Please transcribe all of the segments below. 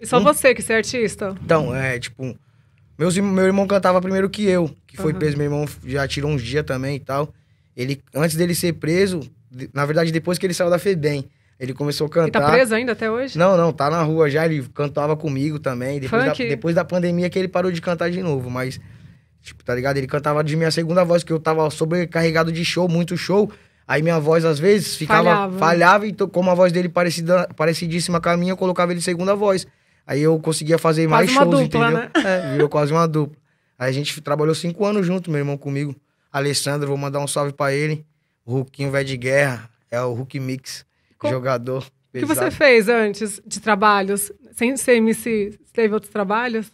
E só hum. você que é artista? Então, é, tipo, meus, meu irmão cantava primeiro que eu, que foi uhum. preso. Meu irmão já tirou uns dias também e tal. Ele, antes dele ser preso, na verdade, depois que ele saiu da Febem, ele começou a cantar. E tá preso ainda até hoje? Não, não, tá na rua já, ele cantava comigo também. Depois, Funk. da, depois da pandemia que ele parou de cantar de novo, mas, tipo, tá ligado? Ele cantava de minha segunda voz, que eu tava sobrecarregado de show, muito show. Aí minha voz, às vezes, ficava. Falhava, falhava e como a voz dele parecida, parecidíssima com a minha, eu colocava ele segunda voz. Aí eu conseguia fazer quase mais shows, dupla, entendeu? Né? É, virou quase uma dupla. Aí a gente trabalhou cinco anos junto, meu irmão comigo. Alessandro, vou mandar um salve para ele. O Ruquinho Vé de Guerra, é o Hulk Mix, Com... jogador. O que você fez antes de trabalhos? Sem ser MC, teve outros trabalhos?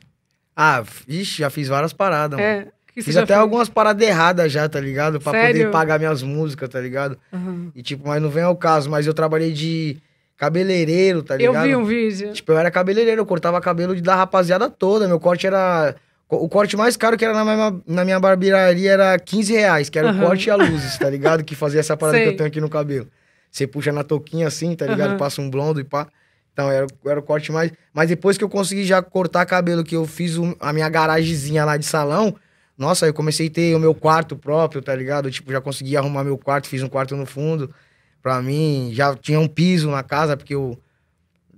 Ah, ixi, já fiz várias paradas, é, mano. Fiz até algumas paradas erradas já, tá ligado? Pra Sério? poder pagar minhas músicas, tá ligado? Uhum. E tipo, mas não vem ao caso, mas eu trabalhei de cabeleireiro, tá ligado? Eu vi um vídeo. Tipo, eu era cabeleireiro, eu cortava cabelo da rapaziada toda. Meu corte era. O corte mais caro que era na minha, na minha barbearia era 15 reais, que era uhum. o corte e a luzes, tá ligado? Que fazia essa parada Sei. que eu tenho aqui no cabelo. Você puxa na touquinha assim, tá ligado? Uhum. Passa um blondo e pá. Então, era, era o corte mais. Mas depois que eu consegui já cortar cabelo, que eu fiz a minha garagezinha lá de salão, nossa, eu comecei a ter o meu quarto próprio, tá ligado? Tipo, já consegui arrumar meu quarto, fiz um quarto no fundo. Pra mim, já tinha um piso na casa, porque eu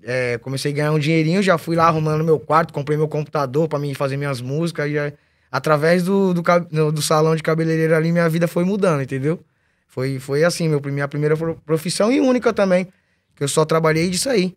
é, comecei a ganhar um dinheirinho, já fui lá arrumando meu quarto, comprei meu computador para mim fazer minhas músicas. Já... Através do, do, do salão de cabeleireiro ali, minha vida foi mudando, entendeu? Foi, foi assim, meu, minha primeira profissão e única também. Que eu só trabalhei disso aí.